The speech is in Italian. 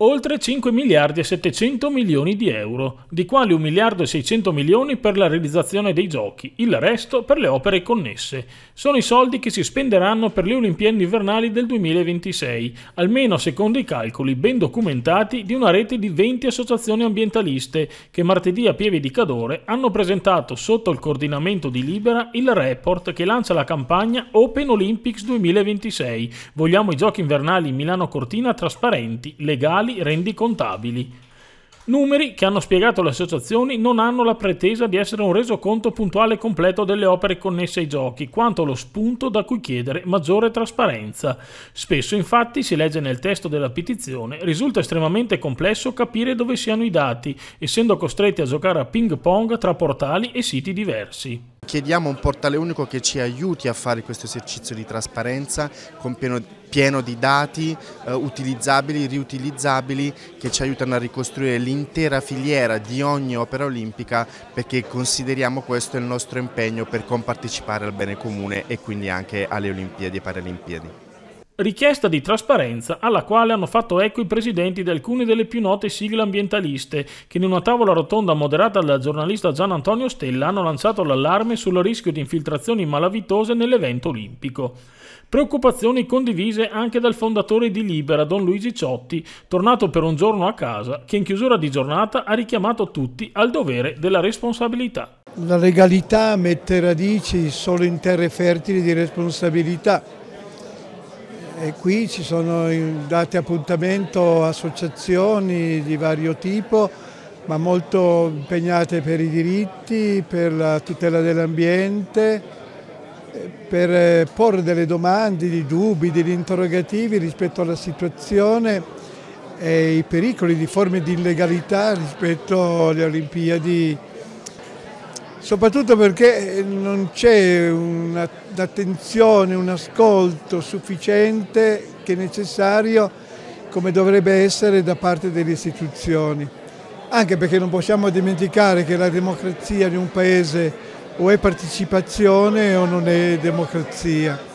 oltre 5 miliardi e 700 milioni di euro, di quali 1 miliardo e 600 milioni per la realizzazione dei giochi, il resto per le opere connesse. Sono i soldi che si spenderanno per le Olimpiadi invernali del 2026, almeno secondo i calcoli ben documentati di una rete di 20 associazioni ambientaliste che martedì a Pieve di Cadore hanno presentato sotto il coordinamento di Libera il report che lancia la campagna Open Olympics 2026. Vogliamo i giochi invernali in Milano Cortina trasparenti, legali fiscali rendicontabili. Numeri che hanno spiegato le associazioni non hanno la pretesa di essere un resoconto puntuale e completo delle opere connesse ai giochi, quanto lo spunto da cui chiedere maggiore trasparenza. Spesso infatti, si legge nel testo della petizione, risulta estremamente complesso capire dove siano i dati, essendo costretti a giocare a ping pong tra portali e siti diversi chiediamo un portale unico che ci aiuti a fare questo esercizio di trasparenza pieno, pieno, di dati eh, utilizzabili, riutilizzabili, che ci aiutano a ricostruire l'intera filiera di ogni opera olimpica perché consideriamo questo il nostro impegno per compartecipare al bene comune e quindi anche alle Olimpiadi e Paralimpiadi richiesta di trasparenza alla quale hanno fatto eco i presidenti di alcune delle più note sigle ambientaliste che in una tavola rotonda moderata dal giornalista Gian Antonio Stella hanno lanciato l'allarme sul rischio di infiltrazioni malavitose nell'evento olimpico. Preoccupazioni condivise anche dal fondatore di Libera, Don Luigi Ciotti, tornato per un giorno a casa, che in chiusura di giornata ha richiamato tutti al dovere della responsabilità. La legalità mette radici solo in terre fertili di responsabilità e qui ci sono date appuntamento associazioni di vario tipo, ma molto impegnate per i diritti, per la tutela dell'ambiente, eh, per eh, porre delle domande, dei dubbi, degli interrogativi rispetto alla situazione e i pericoli di forme di illegalità rispetto alle Olimpiadi soprattutto perché eh, non c'è un'attenzione, un ascolto sufficiente che è necessario come dovrebbe essere da parte delle istituzioni. Anche perché non possiamo dimenticare che la democrazia di un paese o è partecipazione o non è democrazia.